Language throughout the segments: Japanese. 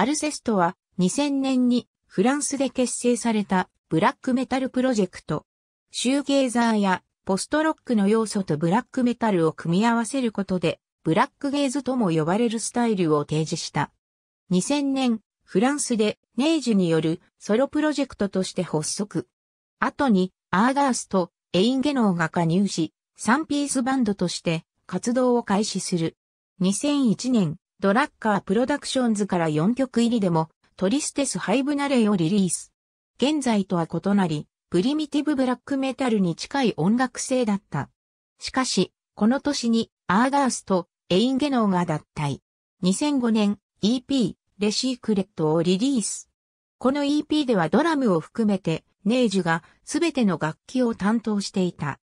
アルセストは2000年にフランスで結成されたブラックメタルプロジェクト。シューゲーザーやポストロックの要素とブラックメタルを組み合わせることでブラックゲーズとも呼ばれるスタイルを提示した。2000年、フランスでネイジによるソロプロジェクトとして発足。後にアーガースとエインゲノーが加入し、3ピースバンドとして活動を開始する。2001年、ドラッカープロダクションズから4曲入りでも、トリステスハイブナレーをリリース。現在とは異なり、プリミティブブラックメタルに近い音楽性だった。しかし、この年にアーガースとエインゲノーが脱退。2005年 EP レシークレットをリリース。この EP ではドラムを含めてネージュがすべての楽器を担当していた。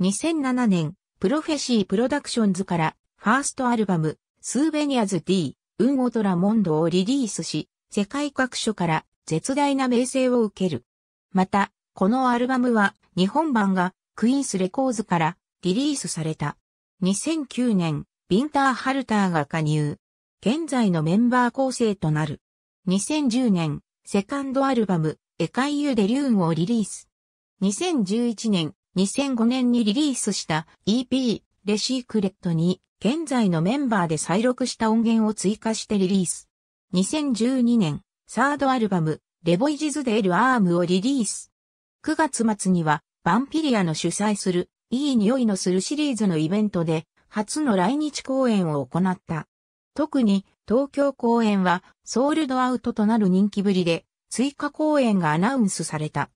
2007年、プロフェシープロダクションズからファーストアルバムスーベニアズ D、ウンゴトラモンドをリリースし、世界各所から絶大な名声を受ける。また、このアルバムは日本版がクイーンスレコーズからリリースされた。2009年、ビンター・ハルターが加入。現在のメンバー構成となる。2010年、セカンドアルバム、エカイユ・デリューンをリリース。2011年、2005年にリリースした EP、レシークレットに現在のメンバーで再録した音源を追加してリリース。2012年、サードアルバム、レボイジズデールアームをリリース。9月末には、バンピリアの主催する、いい匂いのするシリーズのイベントで、初の来日公演を行った。特に、東京公演は、ソールドアウトとなる人気ぶりで、追加公演がアナウンスされた。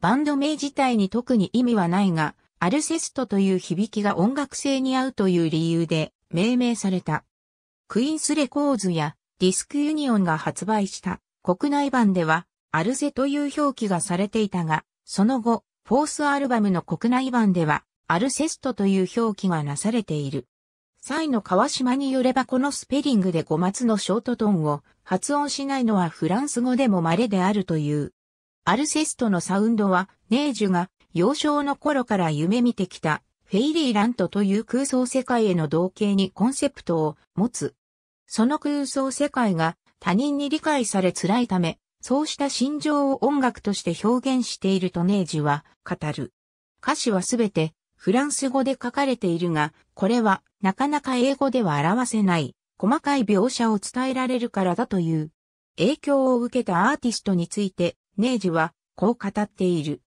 バンド名自体に特に意味はないが、アルセストという響きが音楽性に合うという理由で命名された。クイーンスレコーズやディスクユニオンが発売した国内版ではアルセという表記がされていたが、その後、フォースアルバムの国内版ではアルセストという表記がなされている。サイの川島によればこのスペリングで5月のショートトーンを発音しないのはフランス語でも稀であるという。アルセストのサウンドはネージュが幼少の頃から夢見てきたフェイリーラントという空想世界への同型にコンセプトを持つ。その空想世界が他人に理解され辛いため、そうした心情を音楽として表現しているとネージは語る。歌詞はすべてフランス語で書かれているが、これはなかなか英語では表せない細かい描写を伝えられるからだという。影響を受けたアーティストについて、ネージはこう語っている。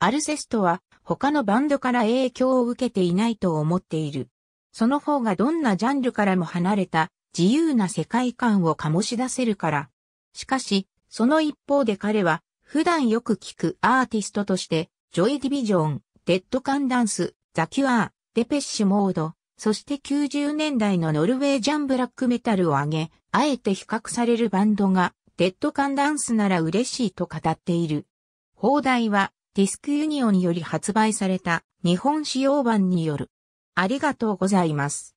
アルセストは他のバンドから影響を受けていないと思っている。その方がどんなジャンルからも離れた自由な世界観を醸し出せるから。しかし、その一方で彼は普段よく聞くアーティストとして、ジョイ・ディビジョン、デッド・カンダンス、ザ・キュアー、デペッシュ・モード、そして90年代のノルウェージャンブラックメタルを挙げ、あえて比較されるバンドが、デッドカンダンスなら嬉しいと語っている。放題は、ディスクユニオンより発売された日本仕様版による。ありがとうございます。